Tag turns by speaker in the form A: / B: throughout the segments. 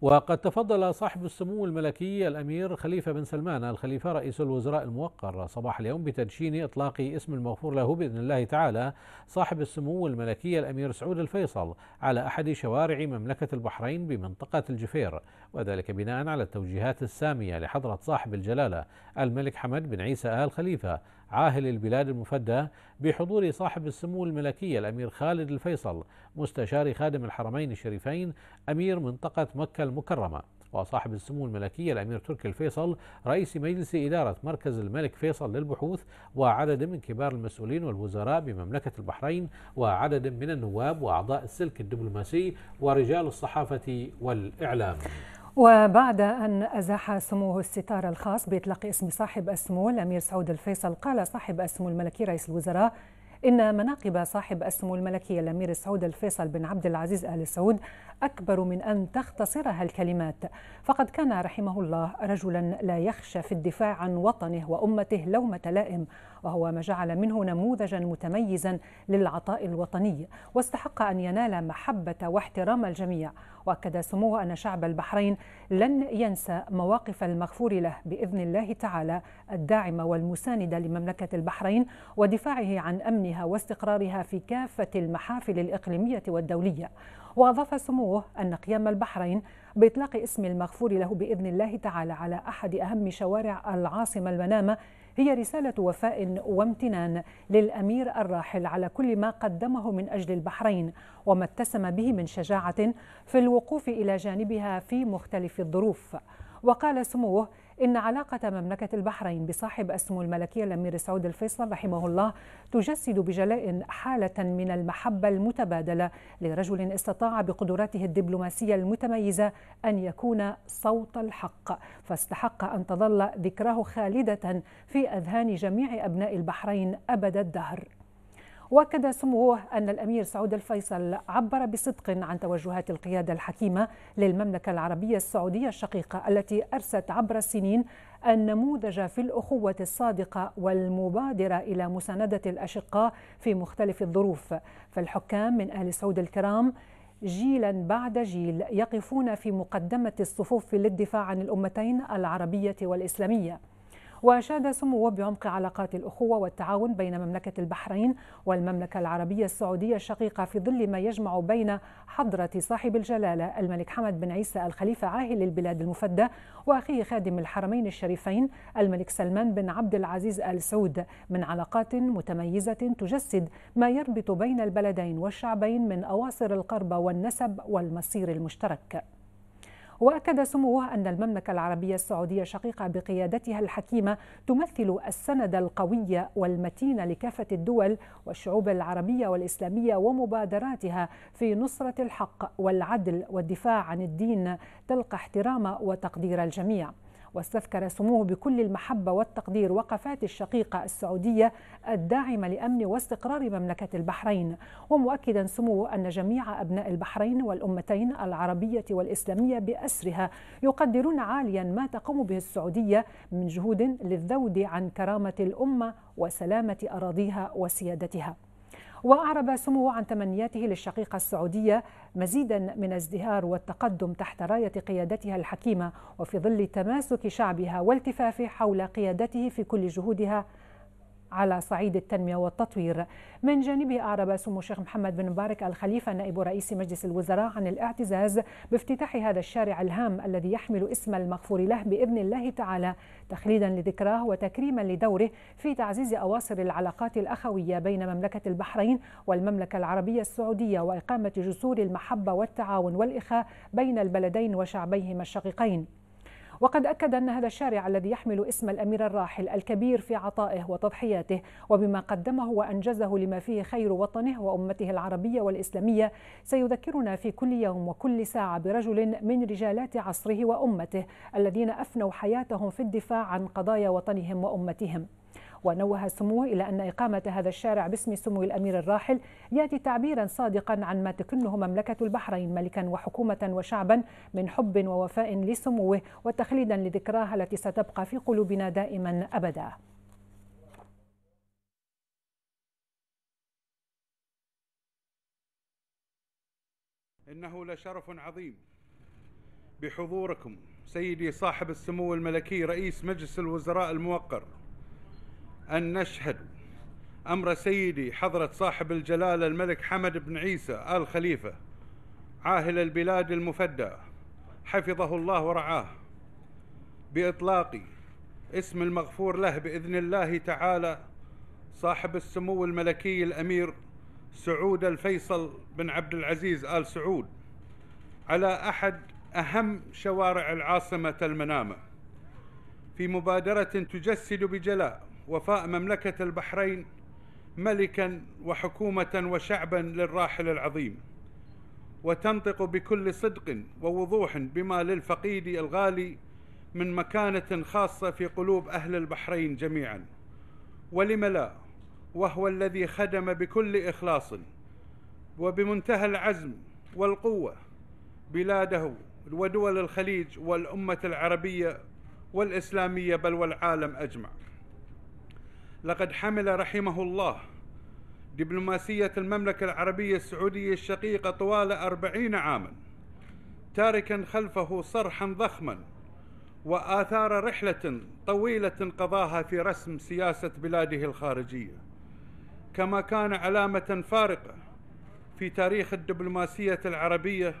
A: وقد تفضل صاحب السمو الملكي الأمير خليفة بن سلمان الخليفة رئيس الوزراء الموقر صباح اليوم بتدشين إطلاق اسم المغفور له بإذن الله تعالى صاحب السمو الملكي الأمير سعود الفيصل على أحد شوارع مملكة البحرين بمنطقة الجفير وذلك بناء على التوجيهات السامية لحضرة صاحب الجلالة الملك حمد بن عيسى آل خليفة عاهل البلاد المفدى بحضور صاحب السمو الملكي الأمير خالد الفيصل مستشار خادم الحرمين الشريفين أمير منطقة مكة المكرمة وصاحب السمو الملكي الأمير تركي الفيصل رئيس مجلس إدارة مركز الملك فيصل للبحوث وعدد من كبار المسؤولين والوزراء بمملكة البحرين وعدد من النواب وأعضاء السلك الدبلوماسي ورجال الصحافة والإعلام
B: وبعد أن أزاح سموه الستار الخاص بإطلاق اسم صاحب السمو الأمير سعود الفيصل قال صاحب السمو الملكي رئيس الوزراء إن مناقب صاحب السمو الملكي الأمير سعود الفيصل بن عبد العزيز آل سعود أكبر من أن تختصرها الكلمات فقد كان رحمه الله رجلا لا يخشى في الدفاع عن وطنه وأمته لومة لائم وهو ما جعل منه نموذجا متميزا للعطاء الوطني واستحق أن ينال محبة واحترام الجميع واكد سموه ان شعب البحرين لن ينسى مواقف المغفور له باذن الله تعالى الداعمه والمسانده لمملكه البحرين ودفاعه عن امنها واستقرارها في كافه المحافل الاقليميه والدوليه وأضاف سموه أن قيام البحرين بإطلاق اسم المغفور له بإذن الله تعالى على أحد أهم شوارع العاصمة المنامة هي رسالة وفاء وامتنان للأمير الراحل على كل ما قدمه من أجل البحرين وما اتسم به من شجاعة في الوقوف إلى جانبها في مختلف الظروف وقال سموه إن علاقة مملكة البحرين بصاحب السمو الملكي الأمير سعود الفيصل رحمه الله تجسد بجلاء حالة من المحبة المتبادلة لرجل استطاع بقدراته الدبلوماسية المتميزة أن يكون صوت الحق فاستحق أن تظل ذكراه خالدة في أذهان جميع أبناء البحرين أبد الدهر واكد سموه ان الامير سعود الفيصل عبر بصدق عن توجهات القياده الحكيمه للمملكه العربيه السعوديه الشقيقه التي ارست عبر السنين النموذج في الاخوه الصادقه والمبادره الى مسانده الاشقاء في مختلف الظروف فالحكام من اهل سعود الكرام جيلا بعد جيل يقفون في مقدمه الصفوف للدفاع عن الامتين العربيه والاسلاميه وأشاد سموه بعمق علاقات الأخوة والتعاون بين مملكة البحرين والمملكة العربية السعودية الشقيقة في ظل ما يجمع بين حضرة صاحب الجلالة الملك حمد بن عيسى الخليفة عاهل البلاد المفدى وأخيه خادم الحرمين الشريفين الملك سلمان بن عبد العزيز آل سعود من علاقات متميزة تجسد ما يربط بين البلدين والشعبين من أواصر القرب والنسب والمصير المشترك وأكد سموه أن المملكة العربية السعودية الشقيقة بقيادتها الحكيمة تمثل السند القوي والمتين لكافة الدول والشعوب العربية والإسلامية ومبادراتها في نصرة الحق والعدل والدفاع عن الدين تلقى احترام وتقدير الجميع واستذكر سموه بكل المحبة والتقدير وقفات الشقيقة السعودية الداعمة لأمن واستقرار مملكة البحرين ومؤكدا سموه أن جميع أبناء البحرين والأمتين العربية والإسلامية بأسرها يقدرون عاليا ما تقوم به السعودية من جهود للذود عن كرامة الأمة وسلامة أراضيها وسيادتها وأعرب سمو عن تمنياته للشقيقة السعودية مزيدا من ازدهار والتقدم تحت راية قيادتها الحكيمة وفي ظل تماسك شعبها والتفافه حول قيادته في كل جهودها على صعيد التنمية والتطوير من جانبه أعرب سمو الشيخ محمد بن مبارك الخليفة نائب رئيس مجلس الوزراء عن الاعتزاز بافتتاح هذا الشارع الهام الذي يحمل اسم المغفور له بإذن الله تعالى تخليدا لذكراه وتكريما لدوره في تعزيز أواصر العلاقات الأخوية بين مملكة البحرين والمملكة العربية السعودية وإقامة جسور المحبة والتعاون والإخاء بين البلدين وشعبيهما الشقيقين وقد أكد أن هذا الشارع الذي يحمل اسم الأمير الراحل الكبير في عطائه وتضحياته وبما قدمه وأنجزه لما فيه خير وطنه وأمته العربية والإسلامية سيذكرنا في كل يوم وكل ساعة برجل من رجالات عصره وأمته الذين أفنوا حياتهم في الدفاع عن قضايا وطنهم وأمتهم ونوه سموه إلى أن إقامة هذا الشارع باسم سمو الأمير الراحل يأتي تعبيرا صادقا عن ما تكنه مملكة البحرين ملكا وحكومة وشعبا من حب ووفاء لسموه وتخليدا لذكراها التي ستبقى في قلوبنا دائما أبدا
C: إنه لشرف عظيم بحضوركم سيدي صاحب السمو الملكي رئيس مجلس الوزراء الموقر أن نشهد أمر سيدي حضرة صاحب الجلالة الملك حمد بن عيسى آل خليفة عاهل البلاد المفدى حفظه الله ورعاه بإطلاق اسم المغفور له بإذن الله تعالى صاحب السمو الملكي الأمير سعود الفيصل بن عبد العزيز آل سعود على أحد أهم شوارع العاصمة المنامة في مبادرة تجسد بجلاء وفاء مملكة البحرين ملكا وحكومة وشعبا للراحل العظيم وتنطق بكل صدق ووضوح بما للفقيد الغالي من مكانة خاصة في قلوب أهل البحرين جميعا ولم لا وهو الذي خدم بكل إخلاص وبمنتهى العزم والقوة بلاده ودول الخليج والأمة العربية والإسلامية بل والعالم أجمع لقد حمل رحمه الله دبلوماسية المملكة العربية السعودية الشقيقة طوال أربعين عاما تاركا خلفه صرحا ضخما وآثار رحلة طويلة قضاها في رسم سياسة بلاده الخارجية كما كان علامة فارقة في تاريخ الدبلوماسية العربية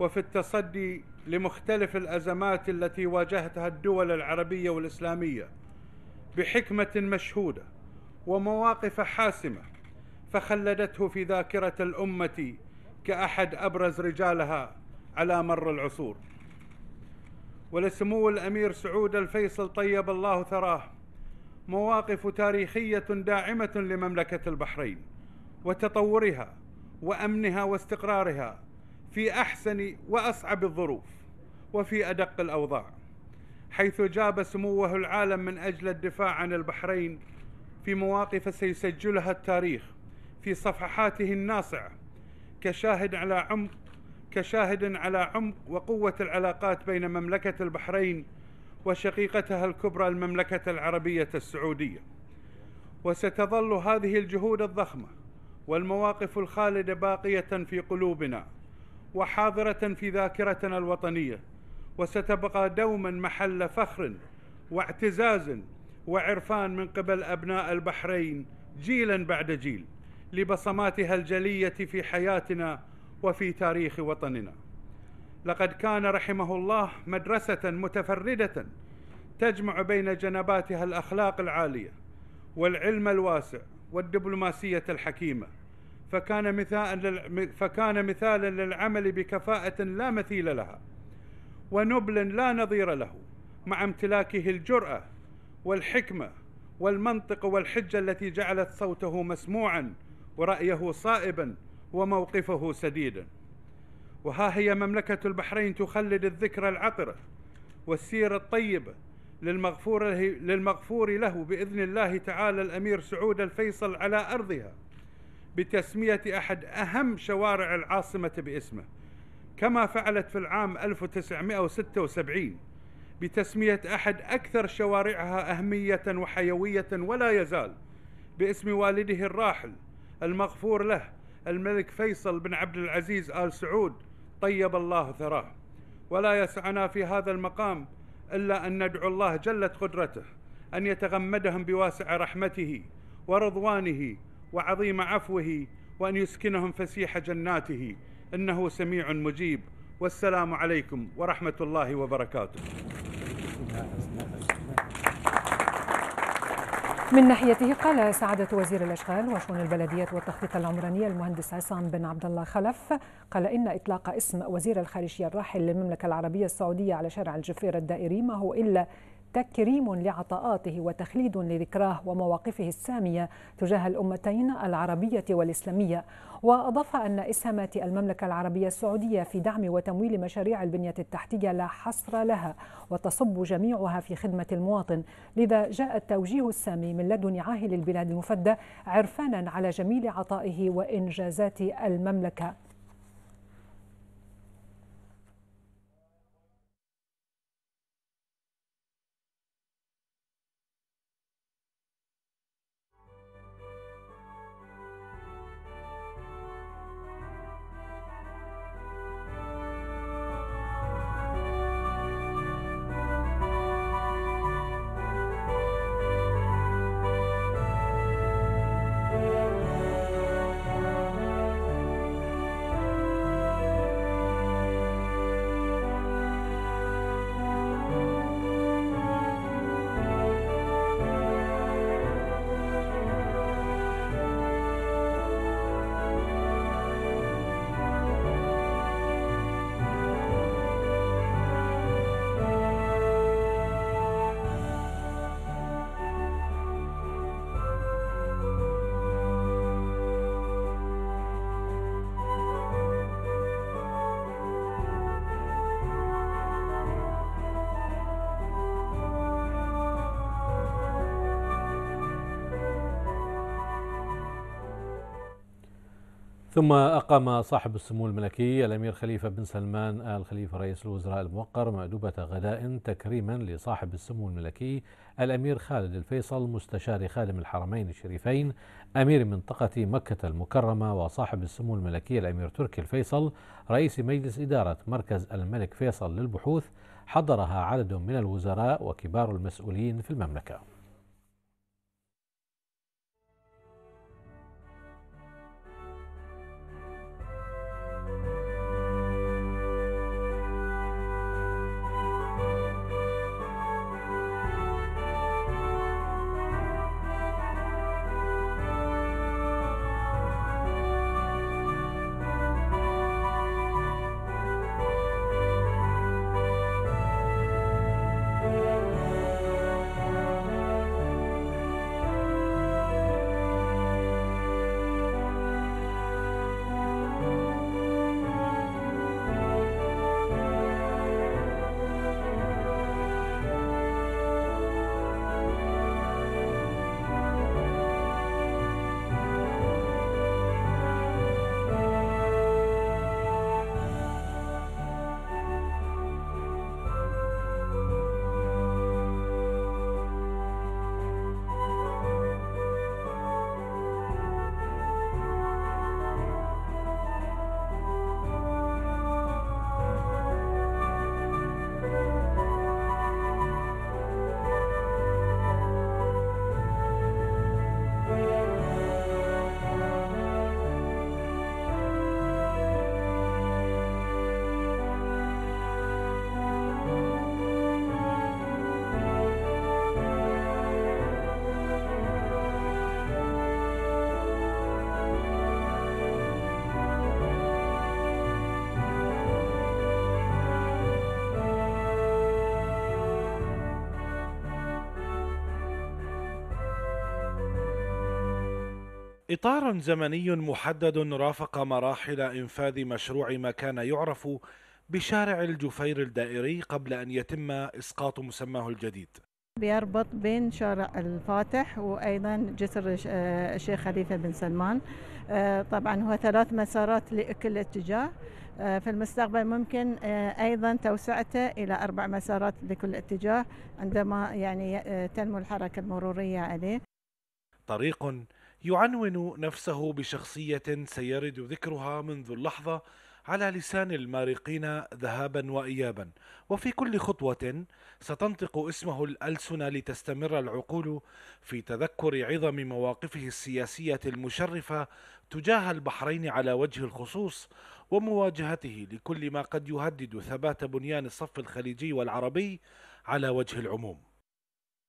C: وفي التصدي لمختلف الأزمات التي واجهتها الدول العربية والإسلامية بحكمة مشهودة ومواقف حاسمة فخلدته في ذاكرة الأمة كأحد أبرز رجالها على مر العصور ولسمو الأمير سعود الفيصل طيب الله ثراه مواقف تاريخية داعمة لمملكة البحرين وتطورها وأمنها واستقرارها في أحسن وأصعب الظروف وفي أدق الأوضاع حيث جاب سموه العالم من أجل الدفاع عن البحرين في مواقف سيسجلها التاريخ في صفحاته الناصعة كشاهد على عمق كشاهد على عمق وقوة العلاقات بين مملكة البحرين وشقيقتها الكبرى المملكة العربية السعودية وستظل هذه الجهود الضخمة والمواقف الخالدة باقية في قلوبنا وحاضرة في ذاكرتنا الوطنية وستبقى دوما محل فخر واعتزاز وعرفان من قبل أبناء البحرين جيلا بعد جيل لبصماتها الجلية في حياتنا وفي تاريخ وطننا لقد كان رحمه الله مدرسة متفردة تجمع بين جنباتها الأخلاق العالية والعلم الواسع والدبلوماسية الحكيمة فكان مثالا فكان مثالا للعمل بكفاءة لا مثيل لها ونبل لا نظير له مع امتلاكه الجرأة والحكمة والمنطق والحجة التي جعلت صوته مسموعا ورأيه صائبا وموقفه سديدا وها هي مملكة البحرين تخلد الذكرى العطرة والسيرة الطيبة للمغفور له, للمغفور له بإذن الله تعالى الأمير سعود الفيصل على أرضها بتسمية أحد أهم شوارع العاصمة باسمه كما فعلت في العام 1976 بتسمية أحد أكثر شوارعها أهمية وحيوية ولا يزال باسم والده الراحل المغفور له الملك فيصل بن عبد العزيز آل سعود طيب الله ثراه ولا يسعنا في هذا المقام إلا أن ندعو الله جلت قدرته أن يتغمدهم بواسع رحمته ورضوانه وعظيم عفوه وأن يسكنهم فسيح جناته إنه سميع مجيب والسلام عليكم ورحمة الله وبركاته
B: من ناحيته قال سعادة وزير الأشغال وشؤون البلدية والتخطيط العمراني المهندس عصام بن عبد الله خلف قال إن إطلاق اسم وزير الخارجية الراحل للمملكة العربية السعودية على شارع الجفير الدائري ما هو إلا تكريم لعطاءاته وتخليد لذكراه ومواقفه السامية تجاه الأمتين العربية والإسلامية وأضاف أن إسهامات المملكة العربية السعودية في دعم وتمويل مشاريع البنية التحتية لا حصر لها وتصب جميعها في خدمة المواطن لذا جاء التوجيه السامي من لدن عاهل البلاد المفدى عرفانا على جميل عطائه وإنجازات المملكة
A: ثم أقام صاحب السمو الملكي الأمير خليفة بن سلمان آل خليفة رئيس الوزراء الموقر مأدوبة غداء تكريما لصاحب السمو الملكي الأمير خالد الفيصل مستشار خادم الحرمين الشريفين أمير منطقة مكة المكرمة وصاحب السمو الملكي الأمير تركي الفيصل رئيس مجلس إدارة مركز الملك فيصل للبحوث حضرها عدد من الوزراء وكبار المسؤولين في المملكه
D: إطار زمني محدد رافق مراحل إنفاذ مشروع ما كان يعرف بشارع الجفير الدائري قبل أن يتم إسقاط مسماه الجديد
B: بيربط بين شارع الفاتح وأيضا جسر آه، الشيخ خليفة بن سلمان آه، طبعا هو ثلاث مسارات لكل اتجاه آه، في المستقبل ممكن ايضا توسعته الى اربع مسارات لكل اتجاه عندما يعني تنمو الحركه المروريه عليه.
D: طريق يعنون نفسه بشخصية سيرد ذكرها منذ اللحظة على لسان المارقين ذهابا وإيابا وفي كل خطوة ستنطق اسمه الألسن لتستمر العقول في تذكر عظم مواقفه السياسية المشرفة تجاه البحرين على وجه الخصوص ومواجهته لكل ما قد يهدد ثبات بنيان الصف الخليجي والعربي
A: على وجه العموم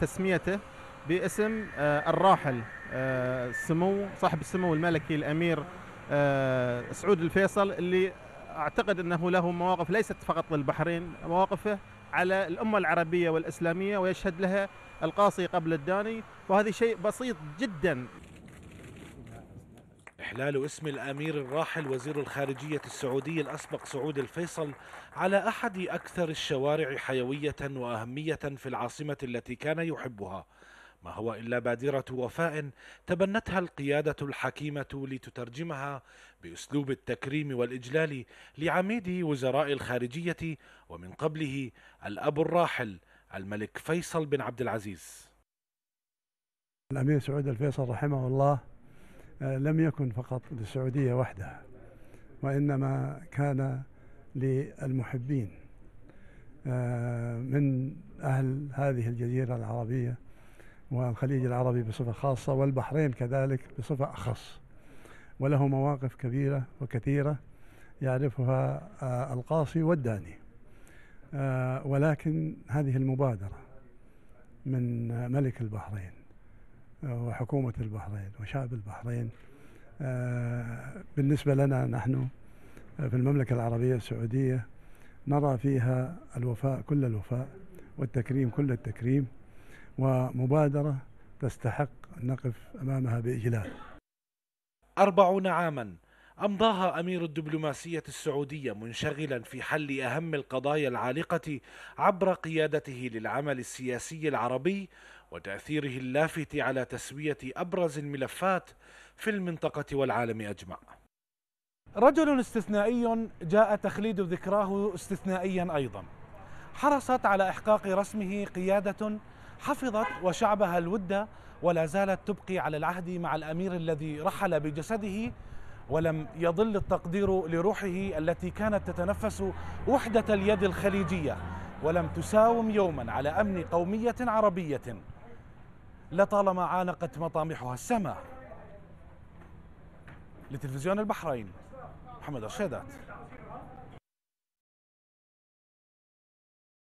A: تسميته باسم آه، الراحل آه، سمو صاحب السمو الملكي الامير آه، سعود الفيصل اللي اعتقد انه له مواقف ليست فقط للبحرين مواقفه على الامه العربيه والاسلاميه ويشهد لها القاصي قبل الداني وهذا شيء بسيط جدا
D: إحلال اسم الأمير الراحل وزير الخارجية السعودي الأسبق سعود الفيصل على أحد أكثر الشوارع حيوية وأهمية في العاصمة التي كان يحبها ما هو إلا بادرة وفاء تبنتها القيادة الحكيمة لتترجمها بأسلوب التكريم والإجلال لعميد وزراء الخارجية ومن قبله الأب الراحل الملك فيصل بن عبد العزيز
C: الأمير سعود الفيصل رحمه الله آه، لم يكن فقط للسعودية وحدها وإنما كان للمحبين آه، من أهل هذه الجزيرة العربية والخليج العربي بصفة خاصة والبحرين كذلك بصفة أخص وله مواقف كبيرة وكثيرة يعرفها آه، القاصي والداني آه، ولكن هذه المبادرة من ملك البحرين آه، وحكومة البحرين وشعب البحرين بالنسبة لنا نحن في المملكة العربية السعودية نرى فيها الوفاء كل الوفاء والتكريم كل التكريم ومبادرة تستحق أن نقف أمامها بإجلال
D: أربعون عاما أمضاها أمير الدبلوماسية السعودية منشغلا في حل أهم القضايا العالقة عبر قيادته للعمل السياسي العربي وتأثيره اللافت على تسوية أبرز الملفات في المنطقة والعالم أجمع. رجل استثنائي جاء تخليد ذكراه استثنائيا أيضا. حرصت على إحقاق رسمه قيادة حفظت وشعبها الود ولا زالت تبقي على العهد مع الامير الذي رحل بجسده ولم يضل التقدير لروحه التي كانت تتنفس وحده اليد الخليجيه ولم تساوم يوما على امن قوميه عربيه لطالما عانقت مطامحها السماء لتلفزيون البحرين محمد الشيدات